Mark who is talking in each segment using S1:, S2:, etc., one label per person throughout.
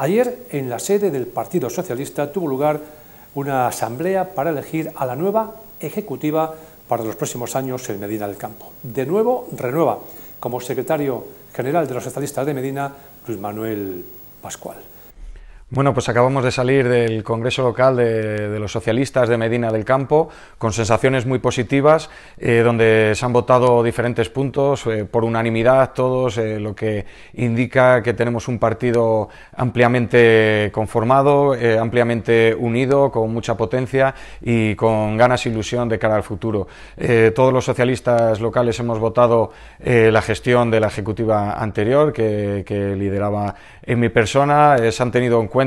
S1: Ayer, en la sede del Partido Socialista, tuvo lugar una asamblea para elegir a la nueva ejecutiva para los próximos años en Medina del Campo. De nuevo, renueva como secretario general de los socialistas de Medina Luis Manuel Pascual.
S2: Bueno, pues acabamos de salir del Congreso Local de, los Socialistas de Medina del Campo con sensaciones muy positivas, eh, donde se han votado diferentes puntos eh, por unanimidad todos, eh, lo que indica que tenemos un partido ampliamente conformado, ampliamente unido, con mucha potencia y con ganas y e ilusión de cara al futuro. todos los socialistas locales hemos votado la gestión de la ejecutiva anterior que, que lideraba en mi persona, se han tenido en cuenta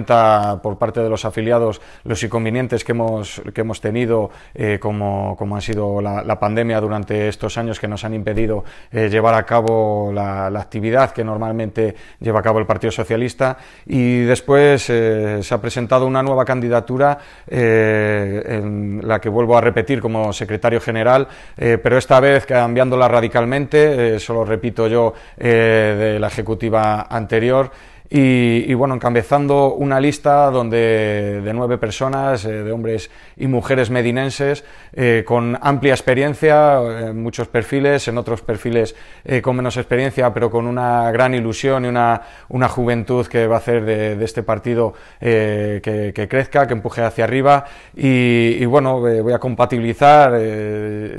S2: por parte de los afiliados los inconvenientes que hemos, que hemos tenido, eh, como, ha sido la, pandemia durante estos años que nos han impedido eh, llevar a cabo la, actividad que normalmente lleva a cabo el Partido Socialista. Y después eh, se ha presentado una nueva candidatura en la que vuelvo a repetir como secretario general, pero esta vez cambiándola radicalmente, solo repito yo, de la ejecutiva anterior. Y, bueno, encabezando una lista donde de nueve personas, eh, de hombres y mujeres medinenses, eh, con amplia experiencia, eh, en muchos perfiles, en otros perfiles con menos experiencia, pero con una gran ilusión y una, una juventud que va a hacer de, este partido que, crezca, que empuje hacia arriba. y bueno, voy a compatibilizar,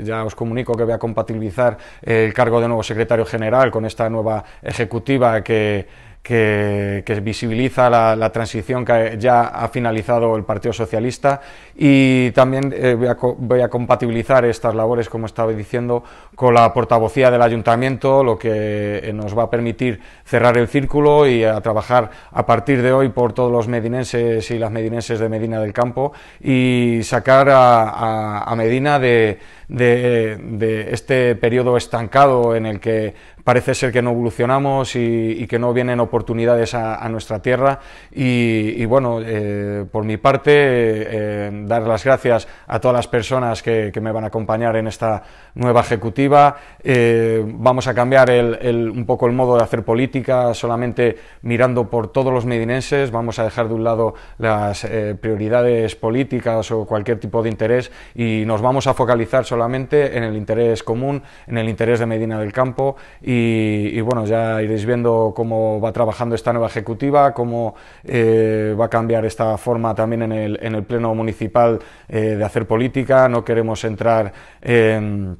S2: ya os comunico que voy a compatibilizar el cargo de nuevo secretario general con esta nueva ejecutiva que que, visibiliza la, transición que ya ha finalizado el Partido Socialista y también eh, voy, a, compatibilizar estas labores, como estaba diciendo, con la portavocía del Ayuntamiento, lo que eh, nos va a permitir cerrar el círculo y a trabajar a partir de hoy por todos los medinenses y las medinenses de Medina del Campo y sacar a, Medina de, de este periodo estancado en el que parece ser que no evolucionamos y, que no vienen oportunidades a, nuestra tierra. Y, bueno, eh, por mi parte, eh, dar las gracias a todas las personas que, me van a acompañar en esta nueva ejecutiva. Eh, vamos a cambiar el, un poco el modo de hacer política, solamente mirando por todos los medinenses. Vamos a dejar de un lado las prioridades políticas o cualquier tipo de interés y nos vamos a focalizar solamente en el interés común, en el interés de Medina del Campo y y, bueno, ya iréis viendo cómo va trabajando esta nueva ejecutiva, cómo eh, va a cambiar esta forma también en el, pleno municipal eh, de hacer política, no queremos entrar en...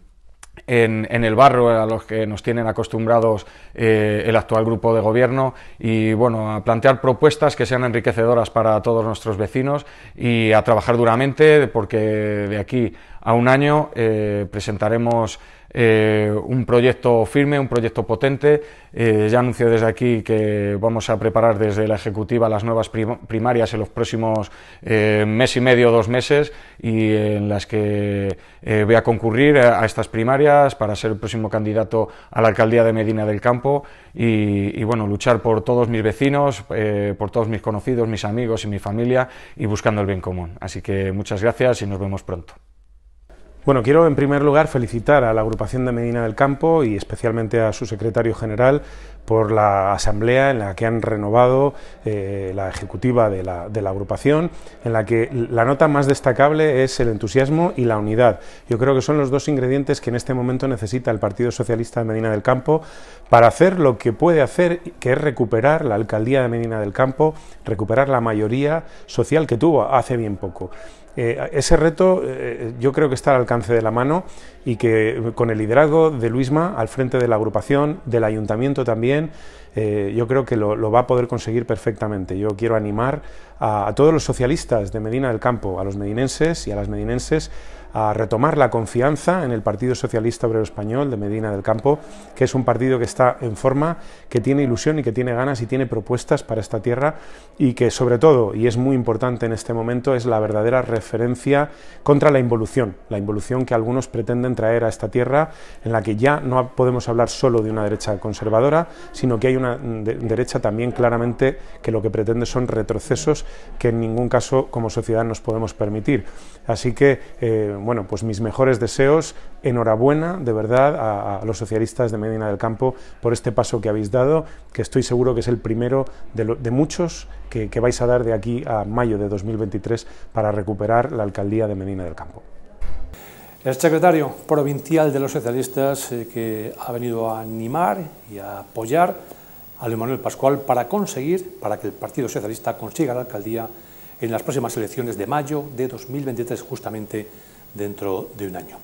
S2: el barro a los que nos tienen acostumbrados eh, el actual grupo de gobierno y bueno, a plantear propuestas que sean enriquecedoras para todos nuestros vecinos y a trabajar duramente porque de aquí a un año presentaremos eh, un proyecto firme, un proyecto potente. Eh, ya anuncio desde aquí que vamos a preparar desde la Ejecutiva las nuevas primarias en los próximos eh, mes y medio, dos meses, y en las que voy a concurrir a, estas primarias para ser el próximo candidato a la alcaldía de Medina del Campo y, y bueno, luchar por todos mis vecinos, por todos mis conocidos, mis amigos y mi familia y buscando el bien común. Así que muchas gracias y nos vemos pronto. Bueno, quiero en primer lugar felicitar a la agrupación de Medina del Campo y especialmente
S1: a su secretario general por la asamblea en la que han renovado eh, la ejecutiva de la, agrupación, en la que la nota más destacable es el entusiasmo y la unidad. Yo creo que son los dos ingredientes que en este momento necesita el Partido Socialista de Medina del Campo para hacer lo que puede hacer, que es recuperar la alcaldía de Medina del Campo, recuperar la mayoría social que tuvo hace bien poco. Eh, ese reto eh, yo creo que está al alcance de la mano y que con el liderazgo de Luisma al frente de la agrupación, del ayuntamiento también, eh, yo creo que lo, va a poder conseguir perfectamente. Yo quiero animar a todos los socialistas de Medina del Campo, a los medinenses y a las medinenses, a retomar la confianza en el Partido Socialista Obrero Español de Medina del Campo, que es un partido que está en forma, que tiene ilusión y que tiene ganas y tiene propuestas para esta tierra y que sobre todo, y es muy importante en este momento, es la verdadera referencia contra la involución, la involución que algunos pretenden traer a esta tierra en la que ya no podemos hablar solo de una derecha conservadora, sino que hay una derecha también claramente que lo que pretende son retrocesos que en ningún caso como sociedad nos podemos permitir. Así que eh, bueno, pues mis mejores deseos, enhorabuena de verdad a, los socialistas de Medina del Campo por este paso que habéis dado, que estoy seguro que es el primero de, muchos que, vais a dar de aquí a mayo de 2023 para recuperar la alcaldía de Medina del Campo. El secretario provincial de los socialistas eh, que ha venido a animar y a apoyar a Luis Manuel Pascual para conseguir, para que el Partido Socialista consiga la alcaldía en las próximas elecciones de mayo de 2023, justamente dentro de un año.